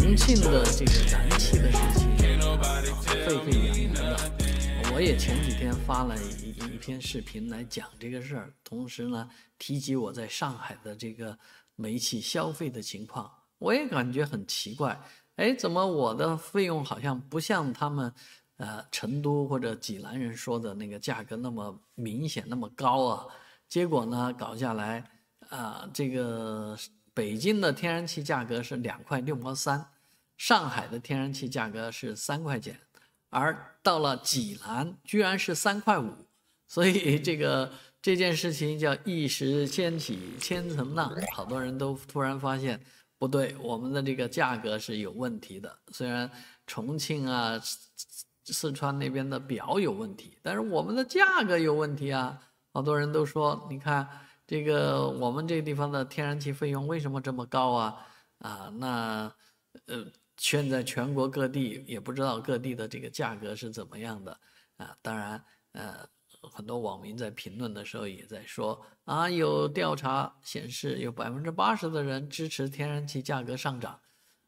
重庆的这个燃气的事情啊，沸沸扬扬的。我也前几天发了一一篇视频来讲这个事儿，同时呢，提及我在上海的这个煤气消费的情况，我也感觉很奇怪。哎，怎么我的费用好像不像他们，呃，成都或者济南人说的那个价格那么明显那么高啊？结果呢，搞下来啊，这个。北京的天然气价格是两块六毛三，上海的天然气价格是三块钱，而到了济南居然是三块五，所以这个这件事情叫一时掀起千层浪，好多人都突然发现不对，我们的这个价格是有问题的。虽然重庆啊、四四川那边的表有问题，但是我们的价格有问题啊，好多人都说你看。这个我们这个地方的天然气费用为什么这么高啊？啊，那呃，现在全国各地也不知道各地的这个价格是怎么样的啊。当然，呃，很多网民在评论的时候也在说啊，有调查显示，有百分之八十的人支持天然气价格上涨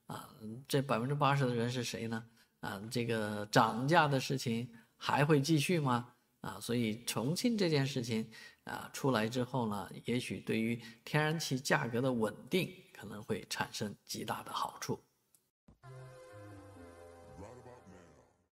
啊。这百分之八十的人是谁呢？啊，这个涨价的事情还会继续吗？啊，所以重庆这件事情啊出来之后呢，也许对于天然气价格的稳定可能会产生极大的好处。